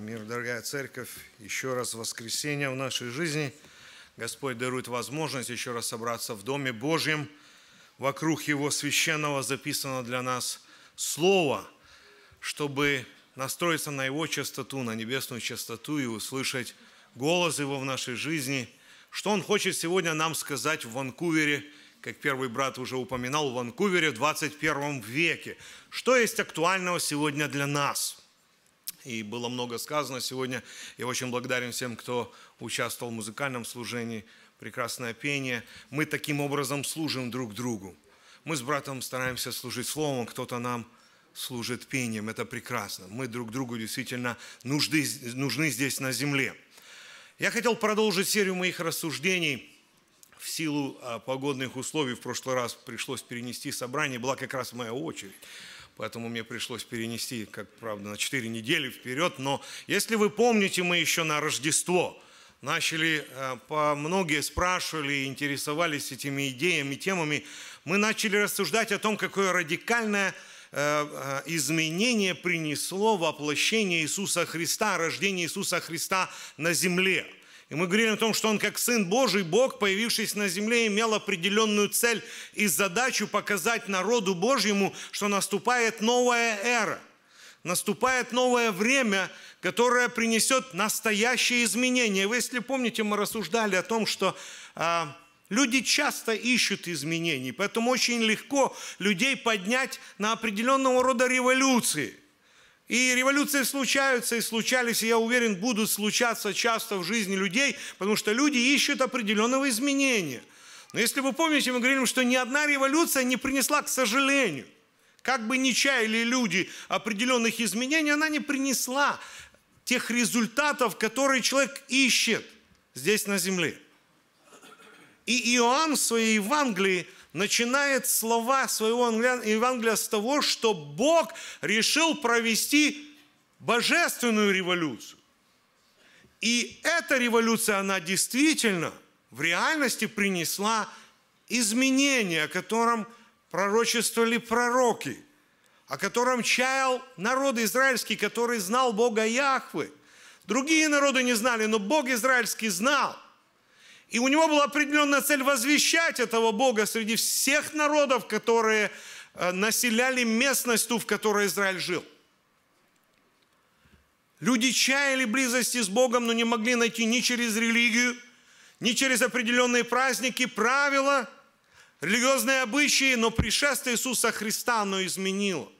мир, дорогая церковь, еще раз воскресенье в нашей жизни. Господь дарует возможность еще раз собраться в Доме Божьем. Вокруг Его священного записано для нас Слово, чтобы настроиться на Его частоту, на небесную частоту и услышать голос Его в нашей жизни, что Он хочет сегодня нам сказать в Ванкувере – как первый брат уже упоминал, в Ванкувере в 21 веке. Что есть актуального сегодня для нас? и было много сказано сегодня. Я очень благодарен всем, кто участвовал в музыкальном служении, прекрасное пение. Мы таким образом служим друг другу. Мы с братом стараемся служить словом, кто-то нам служит пением, это прекрасно. Мы друг другу действительно нужны, нужны здесь на земле. Я хотел продолжить серию моих рассуждений – в силу а, погодных условий в прошлый раз пришлось перенести собрание, была как раз моя очередь поэтому мне пришлось перенести, как правда, на 4 недели вперед. Но если вы помните, мы еще на Рождество начали, э, по многие спрашивали и интересовались этими идеями, темами, мы начали рассуждать о том, какое радикальное э, э, изменение принесло воплощение Иисуса Христа, рождение Иисуса Христа на земле – и мы говорили о том, что он как Сын Божий, Бог, появившись на земле, имел определенную цель и задачу показать народу Божьему, что наступает новая эра, наступает новое время, которое принесет настоящие изменения. Вы, если помните, мы рассуждали о том, что а, люди часто ищут изменений, поэтому очень легко людей поднять на определенного рода революции – и революции случаются, и случались, и я уверен, будут случаться часто в жизни людей, потому что люди ищут определенного изменения. Но если вы помните, мы говорим, что ни одна революция не принесла, к сожалению, как бы ни чаяли люди определенных изменений, она не принесла тех результатов, которые человек ищет здесь на земле. И Иоанн в своей Евангелии – начинает слова своего Евангелия с того, что Бог решил провести божественную революцию. И эта революция, она действительно в реальности принесла изменения, о котором пророчествовали пророки, о котором чаял народ израильский, который знал Бога Яхвы. Другие народы не знали, но Бог израильский знал – и у него была определенная цель возвещать этого Бога среди всех народов, которые э, населяли местность ту, в которой Израиль жил. Люди чаяли близости с Богом, но не могли найти ни через религию, ни через определенные праздники, правила, религиозные обычаи, но пришествие Иисуса Христа, оно изменило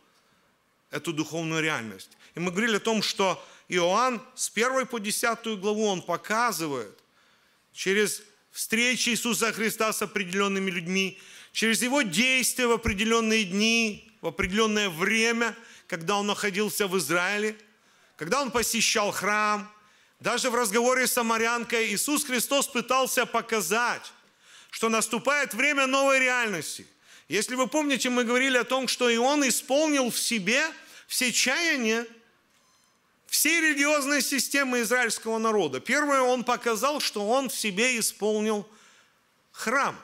эту духовную реальность. И мы говорили о том, что Иоанн с 1 по 10 главу, он показывает, через встречи Иисуса Христа с определенными людьми, через Его действия в определенные дни, в определенное время, когда Он находился в Израиле, когда Он посещал храм, даже в разговоре с самарянкой Иисус Христос пытался показать, что наступает время новой реальности. Если вы помните, мы говорили о том, что и Он исполнил в себе все чаяния, все религиозные системы израильского народа. Первое, он показал, что он в себе исполнил храм.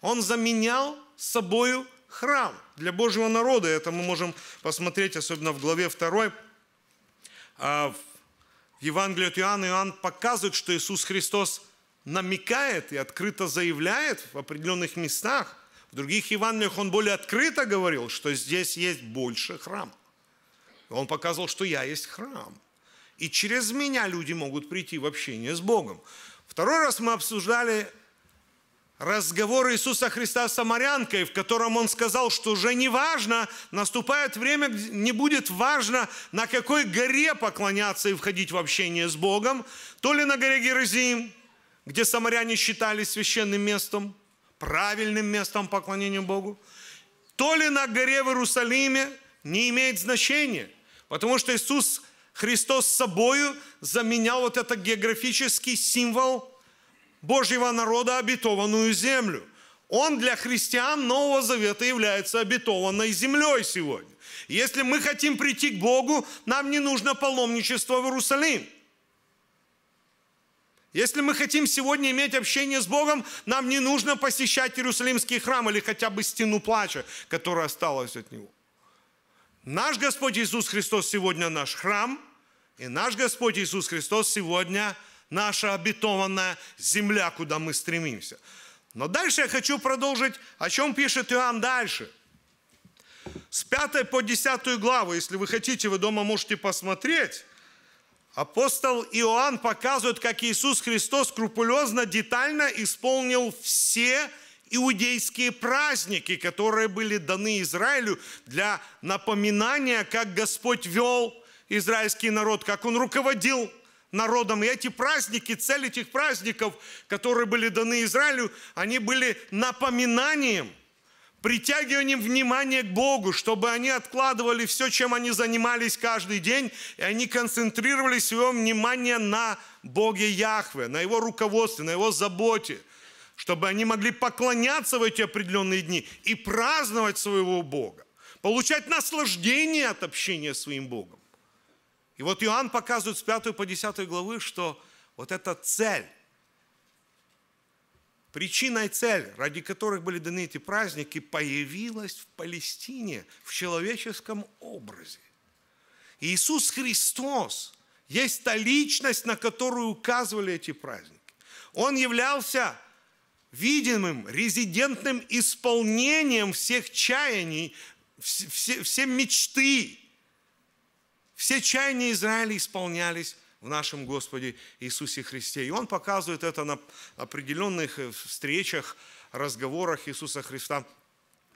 Он заменял собою храм для Божьего народа. Это мы можем посмотреть, особенно в главе 2. А, в Евангелии от Иоанна Иоанн показывает, что Иисус Христос намекает и открыто заявляет в определенных местах. В других Евангелиях он более открыто говорил, что здесь есть больше храм. Он показывал, что я есть храм. И через меня люди могут прийти в общение с Богом. Второй раз мы обсуждали разговор Иисуса Христа с самарянкой, в котором он сказал, что уже не важно, наступает время, не будет важно, на какой горе поклоняться и входить в общение с Богом, то ли на горе Герозим, где самаряне считались священным местом, правильным местом поклонения Богу, то ли на горе в Иерусалиме, не имеет значения – Потому что Иисус Христос собою заменял вот этот географический символ Божьего народа, обетованную землю. Он для христиан Нового Завета является обетованной землей сегодня. Если мы хотим прийти к Богу, нам не нужно паломничество в Иерусалим. Если мы хотим сегодня иметь общение с Богом, нам не нужно посещать Иерусалимский храм или хотя бы стену плача, которая осталась от него. Наш Господь Иисус Христос сегодня наш храм, и наш Господь Иисус Христос сегодня наша обетованная земля, куда мы стремимся. Но дальше я хочу продолжить, о чем пишет Иоанн дальше. С 5 по 10 главу, если вы хотите, вы дома можете посмотреть. Апостол Иоанн показывает, как Иисус Христос скрупулезно, детально исполнил все иудейские праздники, которые были даны Израилю для напоминания, как Господь вел израильский народ, как Он руководил народом. И эти праздники, цель этих праздников, которые были даны Израилю, они были напоминанием, притягиванием внимания к Богу, чтобы они откладывали все, чем они занимались каждый день, и они концентрировали свое внимание на Боге Яхве, на Его руководстве, на Его заботе – чтобы они могли поклоняться в эти определенные дни и праздновать своего Бога, получать наслаждение от общения с своим Богом. И вот Иоанн показывает с 5 по 10 главы, что вот эта цель, причина и цель, ради которых были даны эти праздники, появилась в Палестине в человеческом образе. Иисус Христос есть та личность, на которую указывали эти праздники. Он являлся видимым, резидентным исполнением всех чаяний, все, все, все мечты. Все чаяния Израиля исполнялись в нашем Господе Иисусе Христе. И он показывает это на определенных э, встречах, разговорах Иисуса Христа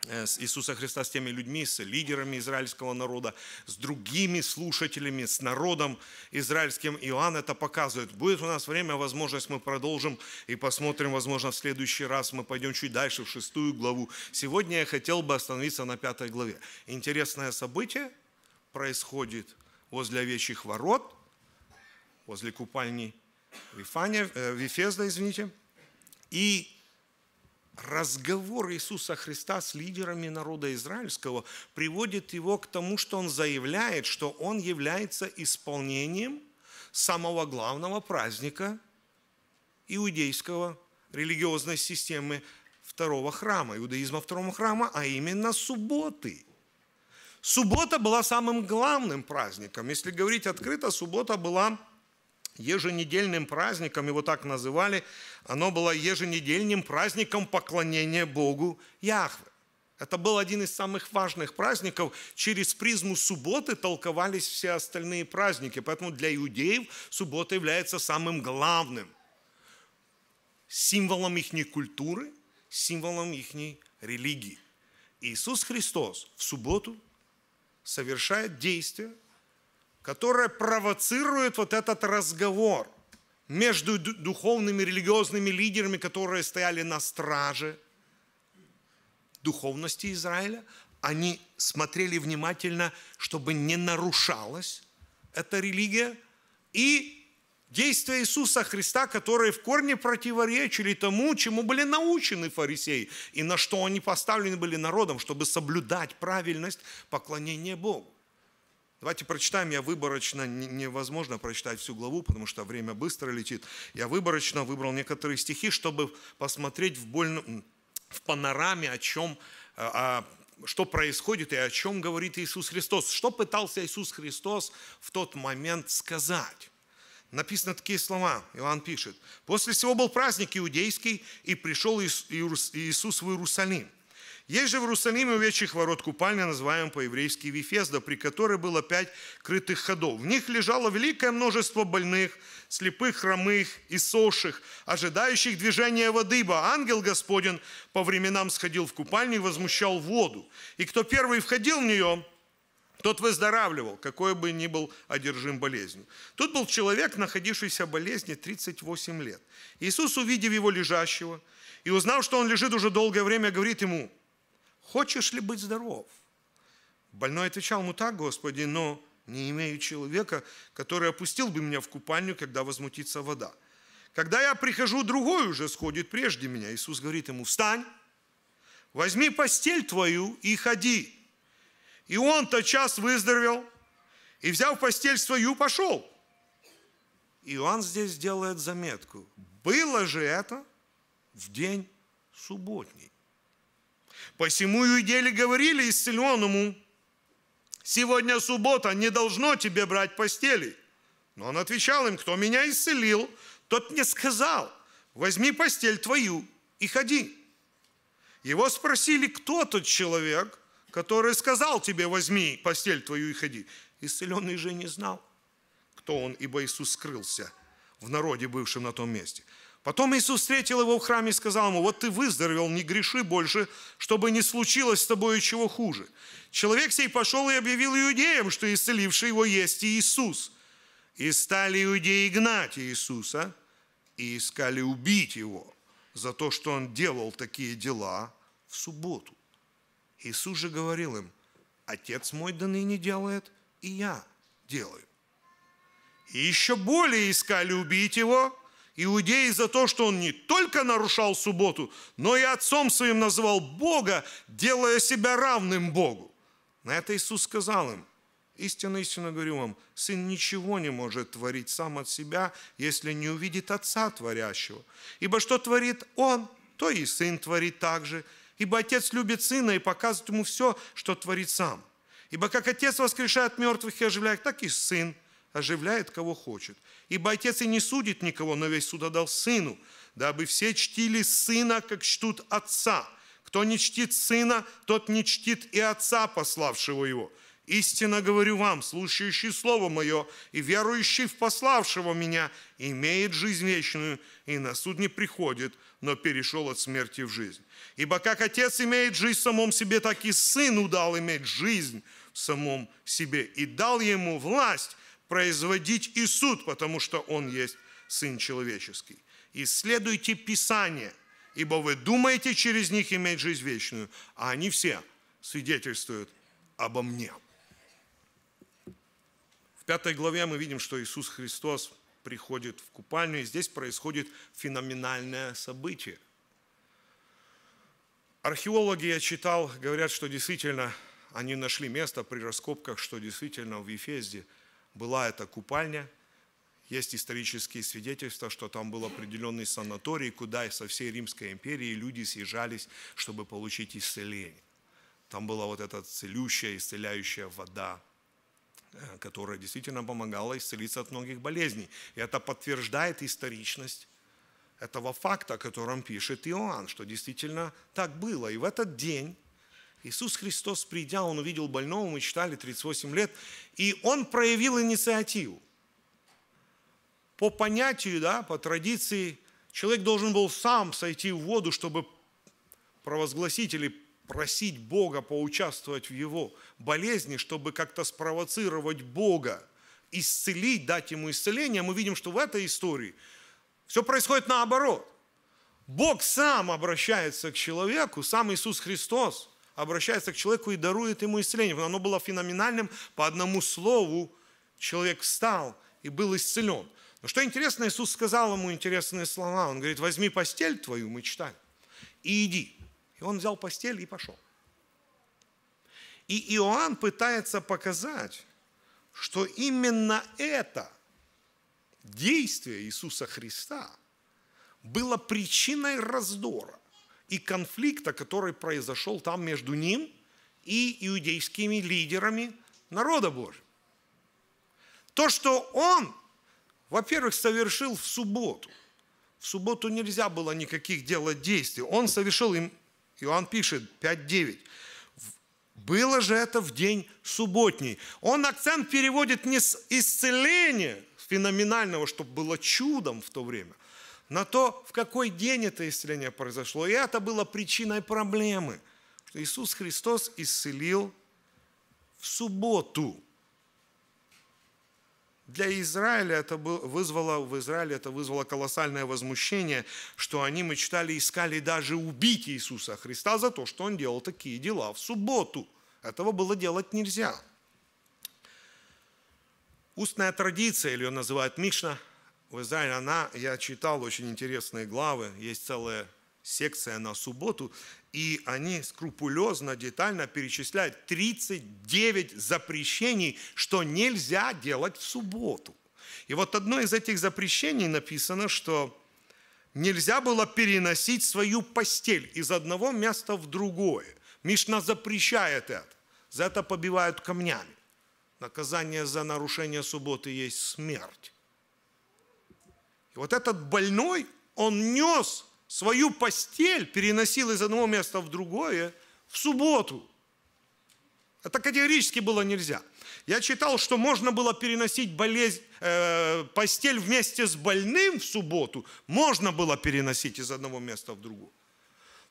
Э, с Иисуса Христа с теми людьми, с лидерами израильского народа, с другими слушателями, с народом израильским. Иоанн это показывает. Будет у нас время, возможность мы продолжим и посмотрим, возможно, в следующий раз мы пойдем чуть дальше, в шестую главу. Сегодня я хотел бы остановиться на пятой главе. Интересное событие происходит возле овечьих ворот, возле купальни Вифания, э, Вифезда, извините. И разговор Иисуса Христа с лидерами народа израильского приводит его к тому, что он заявляет, что он является исполнением самого главного праздника иудейского религиозной системы второго храма, иудаизма второго храма, а именно субботы. Суббота была самым главным праздником. Если говорить открыто, суббота была еженедельным праздником, его так называли, оно было еженедельным праздником поклонения Богу Яхве. Это был один из самых важных праздников. Через призму субботы толковались все остальные праздники. Поэтому для иудеев суббота является самым главным символом их культуры, символом их религии. Иисус Христос в субботу совершает действие которая провоцирует вот этот разговор между духовными религиозными лидерами, которые стояли на страже духовности Израиля. Они смотрели внимательно, чтобы не нарушалась эта религия. И действия Иисуса Христа, которые в корне противоречили тому, чему были научены фарисеи, и на что они поставлены были народом, чтобы соблюдать правильность поклонения Богу. Давайте прочитаем, я выборочно, невозможно прочитать всю главу, потому что время быстро летит. Я выборочно выбрал некоторые стихи, чтобы посмотреть в, больном, в панораме, о чем, э, о, что происходит и о чем говорит Иисус Христос. Что пытался Иисус Христос в тот момент сказать? написаны такие слова, Иоанн пишет. «После всего был праздник иудейский, и пришел Иисус в Иерусалим. Есть же в Иерусалиме у вечьих ворот купальня, называемая по-еврейски Вифезда, при которой было пять крытых ходов. В них лежало великое множество больных, слепых, хромых и соших, ожидающих движения воды, ибо ангел Господен по временам сходил в купальню и возмущал воду. И кто первый входил в нее, тот выздоравливал, какой бы ни был одержим болезнью. Тут был человек, находившийся в болезни 38 лет. Иисус, увидев его лежащего и узнав, что он лежит уже долгое время, говорит ему – хочешь ли быть здоров? Больной отвечал ему так, Господи, но не имею человека, который опустил бы меня в купальню, когда возмутится вода. Когда я прихожу, другой уже сходит прежде меня. Иисус говорит ему, встань, возьми постель твою и ходи. И он тотчас выздоровел, и, взяв постель свою, пошел. И Иоанн здесь делает заметку. Было же это в день субботний. Посему иудеи говорили исцеленному, сегодня суббота, не должно тебе брать постели. Но он отвечал им, кто меня исцелил, тот мне сказал, возьми постель твою и ходи. Его спросили, кто тот человек, который сказал тебе, возьми постель твою и ходи. Исцеленный же не знал, кто он, ибо Иисус скрылся в народе, бывшем на том месте. Потом Иисус встретил его в храме и сказал ему, вот ты выздоровел, не греши больше, чтобы не случилось с тобой чего хуже. Человек сей пошел и объявил иудеям, что исцеливший его есть Иисус. И стали иудеи гнать Иисуса и искали убить его за то, что он делал такие дела в субботу. Иисус же говорил им, Отец мой до ныне делает, и я делаю. И еще более искали убить его, иудеи за то, что он не только нарушал субботу, но и отцом своим называл Бога, делая себя равным Богу. На это Иисус сказал им, истинно, истинно говорю вам, сын ничего не может творить сам от себя, если не увидит отца творящего. Ибо что творит он, то и сын творит также. Ибо отец любит сына и показывает ему все, что творит сам. Ибо как отец воскрешает мертвых и оживляет, так и сын – оживляет, кого хочет. Ибо Отец и не судит никого, но весь суд отдал Сыну, дабы все чтили Сына, как чтут Отца. Кто не чтит Сына, тот не чтит и Отца, пославшего Его. Истинно говорю вам, слушающий Слово Мое и верующий в пославшего Меня, имеет жизнь вечную и на суд не приходит, но перешел от смерти в жизнь. Ибо как Отец имеет жизнь в самом себе, так и Сын удал иметь жизнь в самом себе и дал Ему власть производить и суд, потому что он есть Сын Человеческий. Исследуйте Писание, ибо вы думаете через них иметь жизнь вечную, а они все свидетельствуют обо мне. В пятой главе мы видим, что Иисус Христос приходит в купальню, и здесь происходит феноменальное событие. Археологи, я читал, говорят, что действительно они нашли место при раскопках, что действительно в Ефезде – была эта купальня. Есть исторические свидетельства, что там был определенный санаторий, куда со всей Римской империи люди съезжались, чтобы получить исцеление. Там была вот эта целющая, исцеляющая вода, э, которая действительно помогала исцелиться от многих болезней. И это подтверждает историчность этого факта, о котором пишет Иоанн, что действительно так было. И в этот день Иисус Христос, придя, Он увидел больного, мы читали 38 лет, и Он проявил инициативу. По понятию, да, по традиции, человек должен был сам сойти в воду, чтобы провозгласить или просить Бога поучаствовать в его болезни, чтобы как-то спровоцировать Бога, исцелить, дать ему исцеление. Мы видим, что в этой истории все происходит наоборот. Бог сам обращается к человеку, сам Иисус Христос – обращается к человеку и дарует ему исцеление. Оно было феноменальным. По одному слову человек встал и был исцелен. Но что интересно, Иисус сказал ему интересные слова. Он говорит, возьми постель твою, мы читаем, и иди. И он взял постель и пошел. И Иоанн пытается показать, что именно это действие Иисуса Христа было причиной раздора и конфликта, который произошел там между ним и иудейскими лидерами народа Божьего. То, что он, во-первых, совершил в субботу. В субботу нельзя было никаких делать действий. Он совершил им, Иоанн пишет, 5.9. Было же это в день субботний. Он акцент переводит не с исцеления феноменального, чтобы было чудом в то время, на то, в какой день это исцеление произошло. И это было причиной проблемы, что Иисус Христос исцелил в субботу. Для Израиля это вызвало, в Израиле это вызвало колоссальное возмущение, что они мечтали, искали даже убить Иисуса Христа за то, что он делал такие дела в субботу. Этого было делать нельзя. Устная традиция, или ее называют Мишна – вы знаете, она, я читал очень интересные главы, есть целая секция на субботу, и они скрупулезно, детально перечисляют 39 запрещений, что нельзя делать в субботу. И вот одно из этих запрещений написано, что нельзя было переносить свою постель из одного места в другое. Мишна запрещает это. За это побивают камнями. Наказание за нарушение субботы есть смерть. И вот этот больной, он нес свою постель, переносил из одного места в другое в субботу. Это категорически было нельзя. Я читал, что можно было переносить болезнь, э, постель вместе с больным в субботу. Можно было переносить из одного места в другое.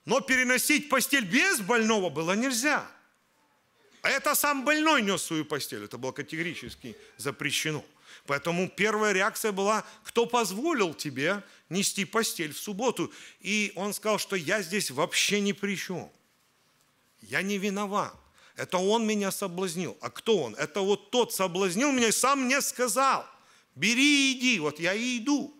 Но переносить постель без больного было нельзя. А это сам больной нес свою постель. Это было категорически запрещено. Поэтому первая реакция была, кто позволил тебе нести постель в субботу? И он сказал, что я здесь вообще ни при чем. Я не виноват. Это он меня соблазнил. А кто он? Это вот тот соблазнил меня и сам мне сказал, бери и иди, вот я и иду.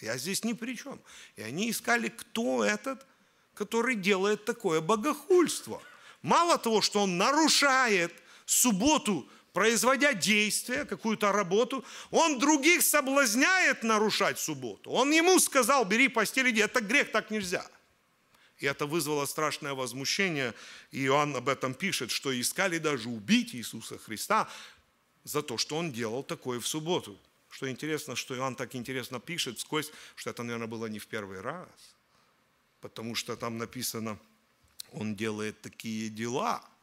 Я здесь ни при чем. И они искали, кто этот, который делает такое богохульство. Мало того, что он нарушает субботу, производя действие, какую-то работу, он других соблазняет нарушать субботу. Он ему сказал, бери постель, иди, это грех, так нельзя. И это вызвало страшное возмущение. И Иоанн об этом пишет, что искали даже убить Иисуса Христа за то, что он делал такое в субботу. Что интересно, что Иоанн так интересно пишет сквозь, что это, наверное, было не в первый раз. Потому что там написано, он делает такие дела –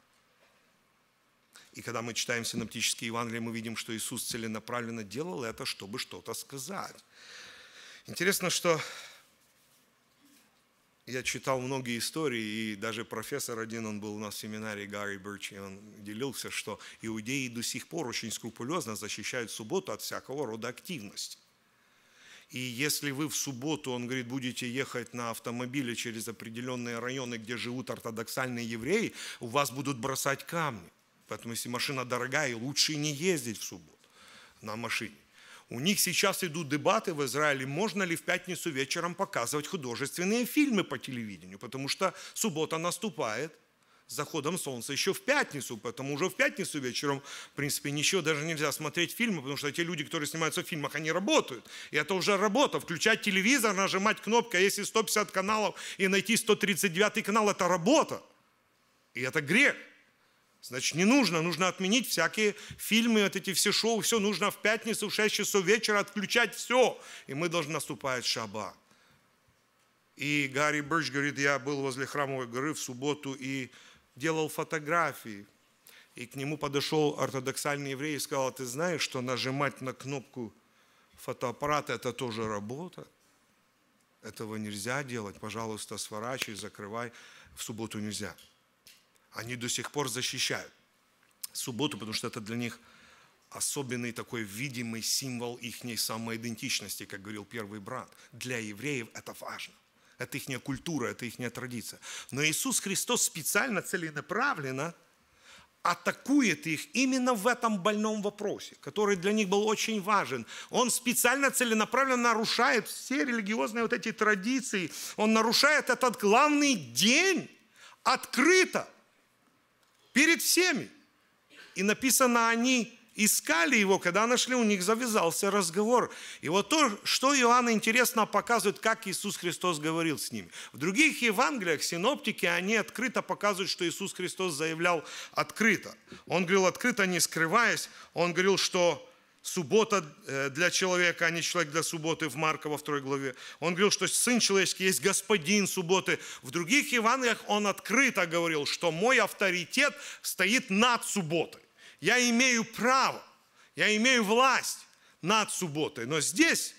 и когда мы читаем синоптические Евангелия, мы видим, что Иисус целенаправленно делал это, чтобы что-то сказать. Интересно, что я читал многие истории, и даже профессор один, он был у нас в семинаре, Гарри Берч, и он делился, что иудеи до сих пор очень скрупулезно защищают субботу от всякого рода активности. И если вы в субботу, он говорит, будете ехать на автомобиле через определенные районы, где живут ортодоксальные евреи, у вас будут бросать камни – Поэтому если машина дорогая, лучше не ездить в субботу на машине. У них сейчас идут дебаты в Израиле, можно ли в пятницу вечером показывать художественные фильмы по телевидению, потому что суббота наступает заходом солнца еще в пятницу, поэтому уже в пятницу вечером, в принципе, ничего даже нельзя смотреть фильмы, потому что те люди, которые снимаются в фильмах, они работают. И это уже работа. Включать телевизор, нажимать кнопку, а если 150 каналов и найти 139 канал, это работа. И это грех. Значит, не нужно, нужно отменить всякие фильмы, вот эти все шоу, все нужно в пятницу в 6 часов вечера отключать все. И мы должны наступать шаббат. И Гарри Бердж говорит, я был возле храмовой горы в субботу и делал фотографии. И к нему подошел ортодоксальный еврей и сказал, «А ты знаешь, что нажимать на кнопку фотоаппарата – это тоже работа? Этого нельзя делать, пожалуйста, сворачивай, закрывай, в субботу нельзя они до сих пор защищают субботу, потому что это для них особенный такой видимый символ их самоидентичности, как говорил первый брат. Для евреев это важно. Это их культура, это их традиция. Но Иисус Христос специально, целенаправленно атакует их именно в этом больном вопросе, который для них был очень важен. Он специально, целенаправленно нарушает все религиозные вот эти традиции. Он нарушает этот главный день открыто перед всеми. И написано, они искали его, когда нашли, у них завязался разговор. И вот то, что Иоанн интересно показывает, как Иисус Христос говорил с ними. В других Евангелиях синоптики, они открыто показывают, что Иисус Христос заявлял открыто. Он говорил открыто, не скрываясь. Он говорил, что суббота э, для человека, а не человек для субботы в Марка во второй главе. Он говорил, что Сын Человеческий есть Господин субботы. В других Евангелиях он открыто говорил, что мой авторитет стоит над субботой. Я имею право, я имею власть над субботой. Но здесь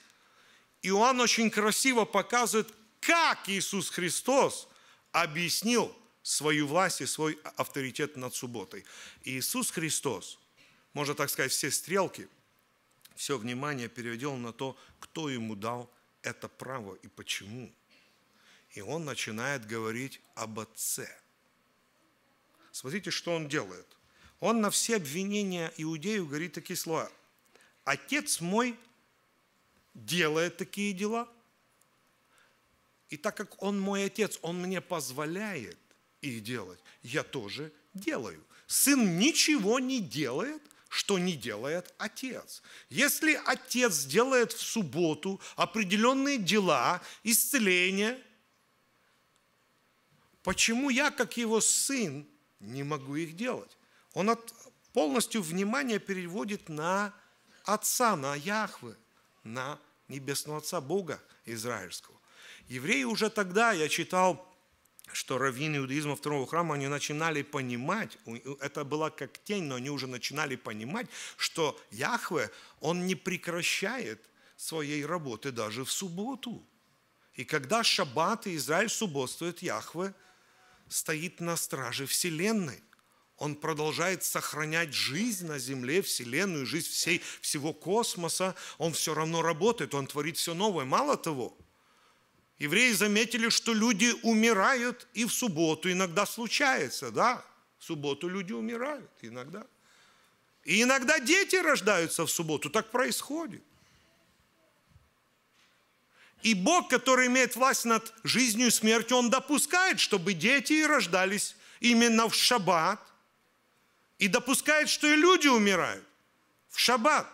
Иоанн очень красиво показывает, как Иисус Христос объяснил свою власть и свой авторитет над субботой. Иисус Христос, можно так сказать, все стрелки – все внимание перевел на то, кто ему дал это право и почему. И он начинает говорить об отце. Смотрите, что он делает. Он на все обвинения иудею говорит такие слова. «Отец мой делает такие дела, и так как он мой отец, он мне позволяет их делать, я тоже делаю. Сын ничего не делает, что не делает отец. Если отец делает в субботу определенные дела, исцеление, почему я, как его сын, не могу их делать? Он от, полностью внимание переводит на отца, на Яхвы, на небесного отца Бога израильского. Евреи уже тогда, я читал что раввины иудаизма второго храма, они начинали понимать, это была как тень, но они уже начинали понимать, что Яхве, он не прекращает своей работы даже в субботу. И когда шаббат и Израиль субботствует, Яхве стоит на страже Вселенной. Он продолжает сохранять жизнь на Земле, Вселенную, жизнь всей, всего космоса. Он все равно работает, он творит все новое. Мало того, Евреи заметили, что люди умирают и в субботу. Иногда случается, да? В субботу люди умирают иногда. И иногда дети рождаются в субботу. Так происходит. И Бог, который имеет власть над жизнью и смертью, Он допускает, чтобы дети рождались именно в шаббат. И допускает, что и люди умирают в шаббат.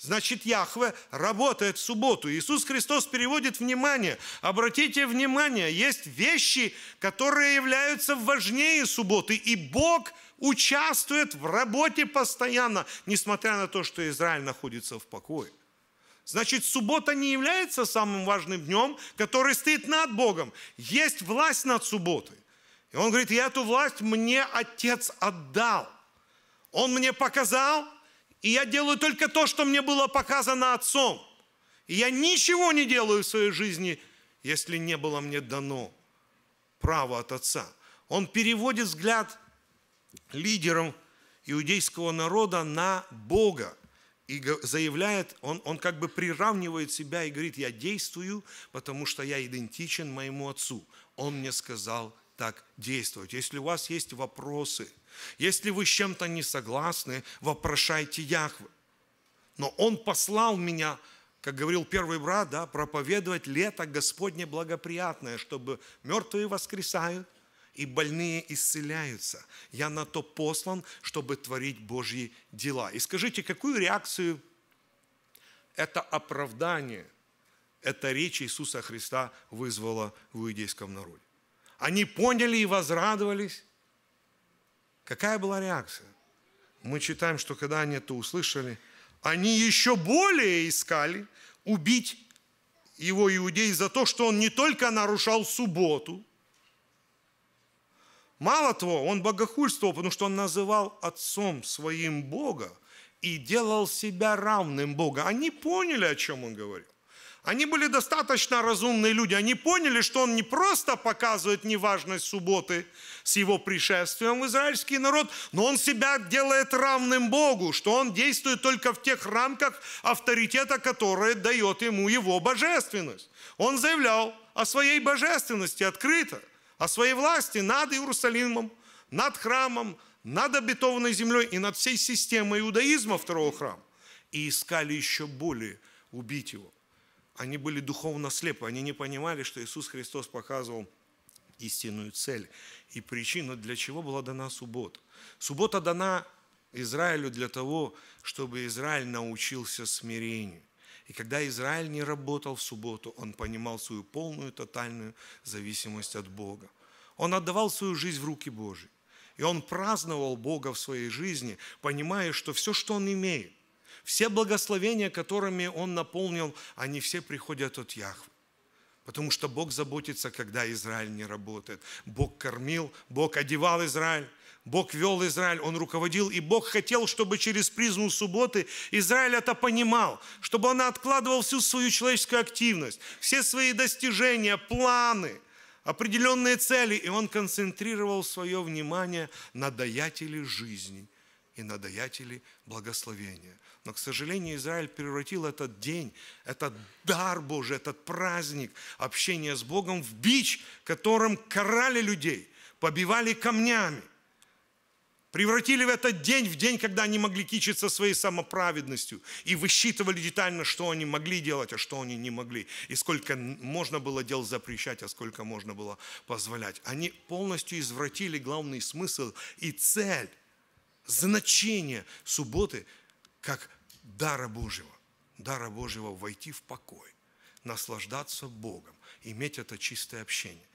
Значит, Яхве работает в субботу. Иисус Христос переводит внимание. Обратите внимание, есть вещи, которые являются важнее субботы. И Бог участвует в работе постоянно, несмотря на то, что Израиль находится в покое. Значит, суббота не является самым важным днем, который стоит над Богом. Есть власть над субботой. И он говорит, я эту власть мне Отец отдал. Он мне показал, и я делаю только то, что мне было показано Отцом. И я ничего не делаю в своей жизни, если не было мне дано право от Отца. Он переводит взгляд лидером иудейского народа на Бога и заявляет, он, он как бы приравнивает себя и говорит, я действую, потому что я идентичен моему отцу. Он мне сказал так действовать. Если у вас есть вопросы, если вы с чем-то не согласны, вопрошайте Яхвы. Но Он послал меня, как говорил первый брат, да, проповедовать лето Господне благоприятное, чтобы мертвые воскресают, и больные исцеляются. Я на то послан, чтобы творить Божьи дела. И скажите, какую реакцию это оправдание, эта речь Иисуса Христа вызвала в иудейском народе? Они поняли и возрадовались. Какая была реакция? Мы читаем, что когда они это услышали, они еще более искали убить его иудей за то, что он не только нарушал субботу, мало того, он богохульствовал, потому что он называл отцом своим Бога и делал себя равным Бога. Они поняли, о чем он говорил. Они были достаточно разумные люди. Они поняли, что он не просто показывает неважность субботы с его пришествием в израильский народ, но он себя делает равным Богу, что он действует только в тех рамках авторитета, который дает ему его божественность. Он заявлял о своей божественности открыто, о своей власти над Иерусалимом, над храмом, над обетованной землей и над всей системой иудаизма второго храма. И искали еще более убить его они были духовно слепы, они не понимали, что Иисус Христос показывал истинную цель и причину, для чего была дана суббота. Суббота дана Израилю для того, чтобы Израиль научился смирению. И когда Израиль не работал в субботу, он понимал свою полную, тотальную зависимость от Бога. Он отдавал свою жизнь в руки Божьи. И он праздновал Бога в своей жизни, понимая, что все, что он имеет, все благословения, которыми Он наполнил, они все приходят от Яхвы. Потому что Бог заботится, когда Израиль не работает. Бог кормил, Бог одевал Израиль, Бог вел Израиль, Он руководил. И Бог хотел, чтобы через призму субботы Израиль это понимал, чтобы он откладывал всю свою человеческую активность, все свои достижения, планы – определенные цели, и он концентрировал свое внимание на даятеле жизни, и надаятели благословения. Но, к сожалению, Израиль превратил этот день, этот дар Божий, этот праздник общения с Богом в бич, которым карали людей, побивали камнями. Превратили в этот день, в день, когда они могли кичиться своей самоправедностью и высчитывали детально, что они могли делать, а что они не могли, и сколько можно было дел запрещать, а сколько можно было позволять. Они полностью извратили главный смысл и цель значение субботы как дара Божьего, дара Божьего войти в покой, наслаждаться Богом, иметь это чистое общение.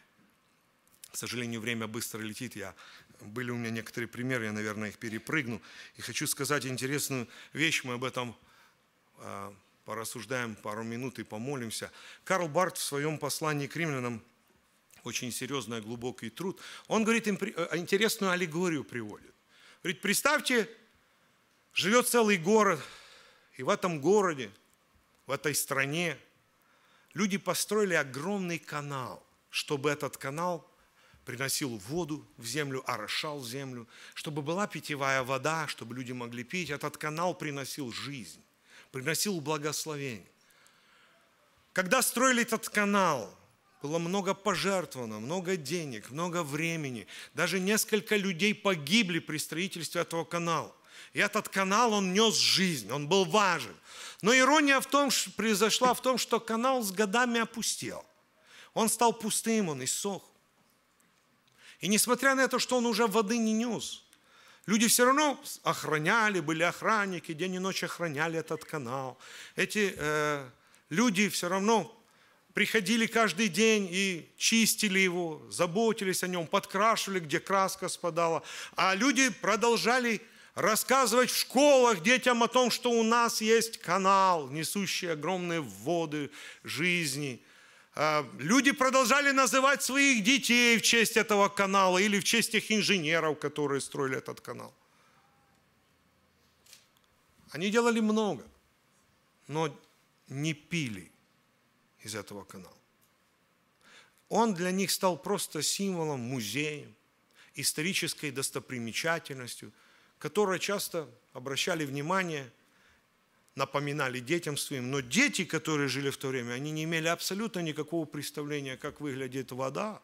К сожалению, время быстро летит. Я, были у меня некоторые примеры, я, наверное, их перепрыгну. И хочу сказать интересную вещь. Мы об этом э, порассуждаем пару минут и помолимся. Карл Барт в своем послании к римлянам очень серьезный, глубокий труд. Он говорит, э, интересную аллегорию приводит. Говорит, представьте, живет целый город, и в этом городе, в этой стране люди построили огромный канал, чтобы этот канал приносил воду в землю, орошал землю, чтобы была питьевая вода, чтобы люди могли пить. Этот канал приносил жизнь, приносил благословение. Когда строили этот канал, было много пожертвовано, много денег, много времени. Даже несколько людей погибли при строительстве этого канала. И этот канал, он нес жизнь, он был важен. Но ирония в том, что произошла в том, что канал с годами опустел. Он стал пустым, он иссох. И несмотря на то, что он уже воды не нес, люди все равно охраняли, были охранники, день и ночь охраняли этот канал. Эти э, люди все равно приходили каждый день и чистили его, заботились о нем, подкрашивали, где краска спадала. А люди продолжали рассказывать в школах детям о том, что у нас есть канал, несущий огромные воды жизни. А, люди продолжали называть своих детей в честь этого канала или в честь их инженеров, которые строили этот канал. Они делали много, но не пили из этого канала. Он для них стал просто символом, музеем, исторической достопримечательностью, которой часто обращали внимание, напоминали детям своим. Но дети, которые жили в то время, они не имели абсолютно никакого представления, как выглядит вода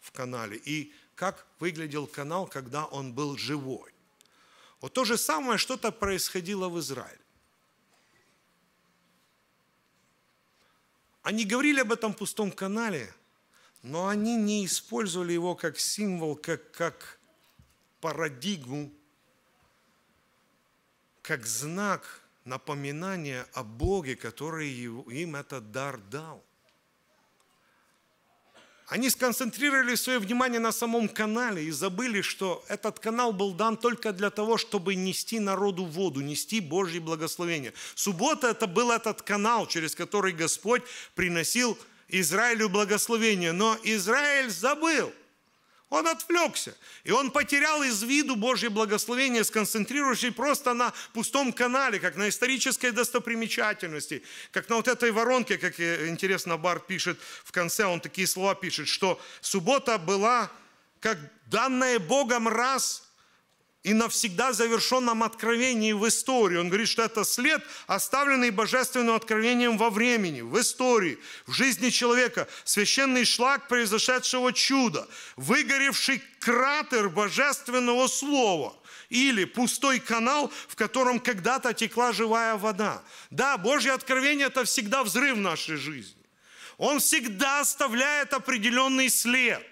в канале и как выглядел канал, когда он был живой. Вот то же самое что-то происходило в Израиле. Они говорили об этом пустом канале, но они не использовали его как символ, как, как парадигму, как знак напоминания о Боге, который им этот дар дал. Они сконцентрировали свое внимание на самом канале и забыли, что этот канал был дан только для того, чтобы нести народу воду, нести Божье благословение. Суббота – это был этот канал, через который Господь приносил Израилю благословение. Но Израиль забыл – он отвлекся, и он потерял из виду Божье благословение, сконцентрирующее просто на пустом канале, как на исторической достопримечательности, как на вот этой воронке, как э, интересно Барт пишет в конце, он такие слова пишет, что суббота была как данная Богом раз и навсегда завершенном откровении в истории. Он говорит, что это след, оставленный божественным откровением во времени, в истории, в жизни человека, священный шлак произошедшего чуда, выгоревший кратер божественного слова или пустой канал, в котором когда-то текла живая вода. Да, Божье откровение – это всегда взрыв нашей жизни. Он всегда оставляет определенный след.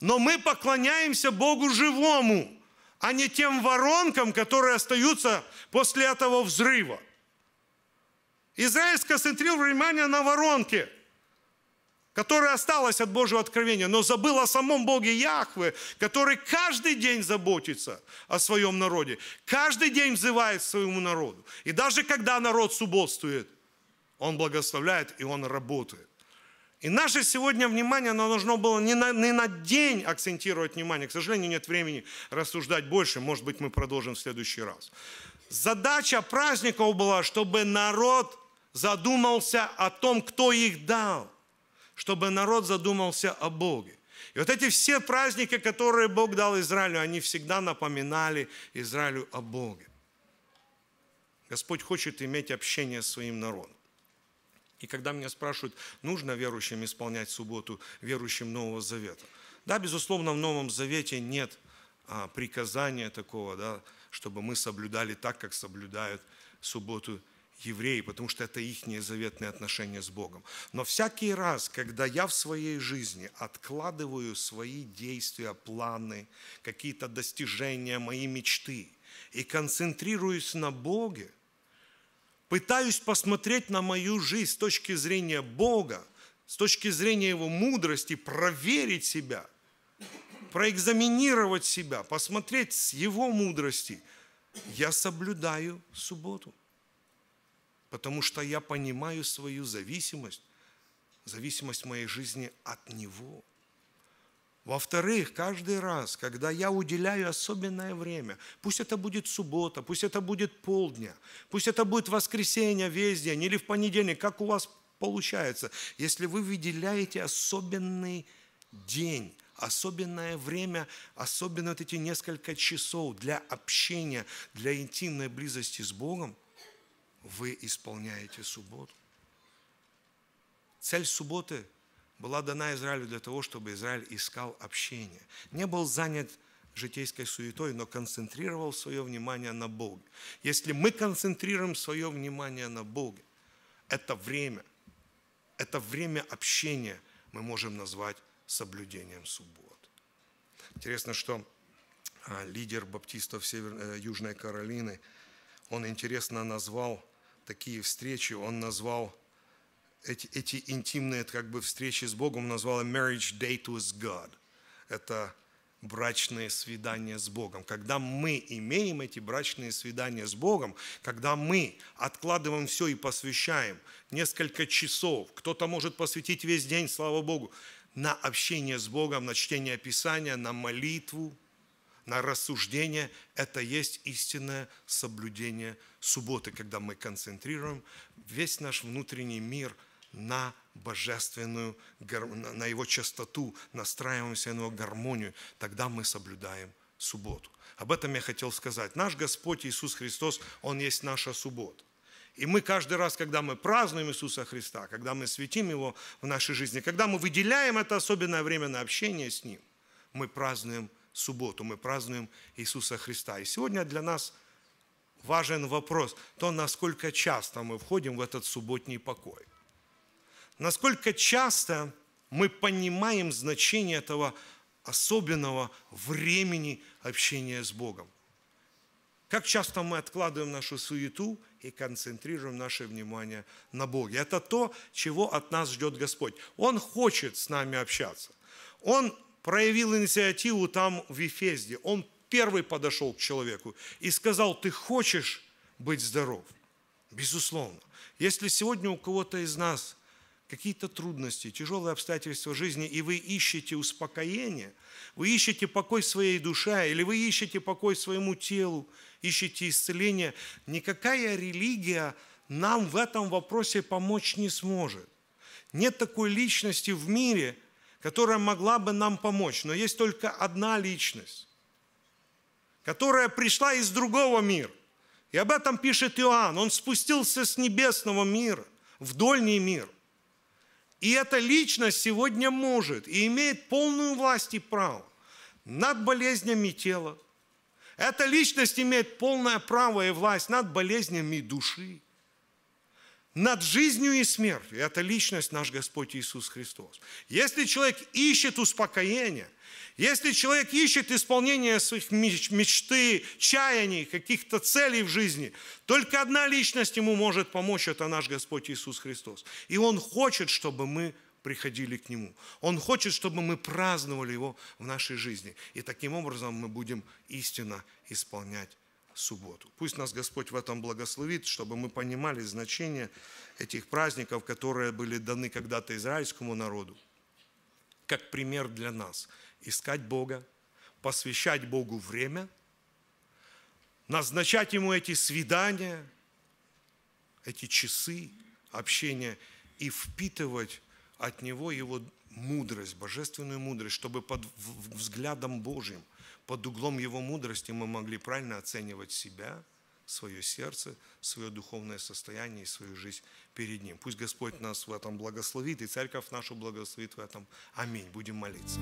Но мы поклоняемся Богу живому – а не тем воронкам, которые остаются после этого взрыва. Израиль сконцентрировал внимание на воронке, которая осталась от Божьего откровения, но забыл о самом Боге Яхве, который каждый день заботится о своем народе, каждый день взывает своему народу. И даже когда народ субботствует, он благословляет и он работает. И наше сегодня внимание, оно должно было не на, не на день акцентировать внимание. К сожалению, нет времени рассуждать больше. Может быть, мы продолжим в следующий раз. Задача праздников была, чтобы народ задумался о том, кто их дал. Чтобы народ задумался о Боге. И вот эти все праздники, которые Бог дал Израилю, они всегда напоминали Израилю о Боге. Господь хочет иметь общение с своим народом. И когда меня спрашивают, нужно верующим исполнять субботу, верующим Нового Завета. Да, безусловно, в Новом Завете нет а, приказания такого, да, чтобы мы соблюдали так, как соблюдают субботу евреи, потому что это их заветные отношения с Богом. Но всякий раз, когда я в своей жизни откладываю свои действия, планы, какие-то достижения, мои мечты и концентрируюсь на Боге – пытаюсь посмотреть на мою жизнь с точки зрения Бога, с точки зрения Его мудрости, проверить себя, проэкзаминировать себя, посмотреть с Его мудрости, я соблюдаю субботу. Потому что я понимаю свою зависимость, зависимость моей жизни от Него – во-вторых, каждый раз, когда я уделяю особенное время, пусть это будет суббота, пусть это будет полдня, пусть это будет воскресенье весь день или в понедельник, как у вас получается, если вы выделяете особенный день, особенное время, особенно вот эти несколько часов для общения, для интимной близости с Богом, вы исполняете субботу. Цель субботы – была дана Израилю для того, чтобы Израиль искал общение. Не был занят житейской суетой, но концентрировал свое внимание на Боге. Если мы концентрируем свое внимание на Боге, это время, это время общения мы можем назвать соблюдением суббот. Интересно, что а, лидер баптистов Север... Э, Южной Каролины, он интересно назвал такие встречи, он назвал эти, эти интимные как бы встречи с Богом назвала marriage date with God. Это брачные свидания с Богом. Когда мы имеем эти брачные свидания с Богом, когда мы откладываем все и посвящаем несколько часов, кто-то может посвятить весь день, слава Богу, на общение с Богом, на чтение Писания, на молитву, на рассуждение, это есть истинное соблюдение субботы, когда мы концентрируем весь наш внутренний мир – на божественную, на его частоту, настраиваемся на его гармонию, тогда мы соблюдаем субботу. Об этом я хотел сказать. Наш Господь Иисус Христос, Он есть наша суббота. И мы каждый раз, когда мы празднуем Иисуса Христа, когда мы светим Его в нашей жизни, когда мы выделяем это особенное время на общение с Ним, мы празднуем субботу, мы празднуем Иисуса Христа. И сегодня для нас важен вопрос, то насколько часто мы входим в этот субботний покой насколько часто мы понимаем значение этого особенного времени общения с Богом. Как часто мы откладываем нашу суету и концентрируем наше внимание на Боге. Это то, чего от нас ждет Господь. Он хочет с нами общаться. Он проявил инициативу там в Ефезде. Он первый подошел к человеку и сказал, ты хочешь быть здоров? Безусловно. Если сегодня у кого-то из нас – какие-то трудности, тяжелые обстоятельства жизни, и вы ищете успокоение, вы ищете покой своей душе, или вы ищете покой своему телу, ищете исцеление, никакая религия нам в этом вопросе помочь не сможет. Нет такой личности в мире, которая могла бы нам помочь, но есть только одна личность, которая пришла из другого мира. И об этом пишет Иоанн. Он спустился с небесного мира в дольний мир – и эта личность сегодня может и имеет полную власть и право над болезнями тела. Эта личность имеет полное право и власть над болезнями души, над жизнью и смертью. эта личность наш Господь Иисус Христос. Если человек ищет успокоение – если человек ищет исполнение своих мечты, чаяний, каких-то целей в жизни, только одна личность ему может помочь, это наш Господь Иисус Христос. И Он хочет, чтобы мы приходили к Нему. Он хочет, чтобы мы праздновали Его в нашей жизни. И таким образом мы будем истинно исполнять субботу. Пусть нас Господь в этом благословит, чтобы мы понимали значение этих праздников, которые были даны когда-то израильскому народу, как пример для нас – искать Бога, посвящать Богу время, назначать Ему эти свидания, эти часы общения и впитывать от Него Его мудрость, божественную мудрость, чтобы под взглядом Божьим, под углом Его мудрости мы могли правильно оценивать себя, свое сердце, свое духовное состояние и свою жизнь перед Ним. Пусть Господь нас в этом благословит, и Церковь нашу благословит в этом. Аминь. Будем молиться.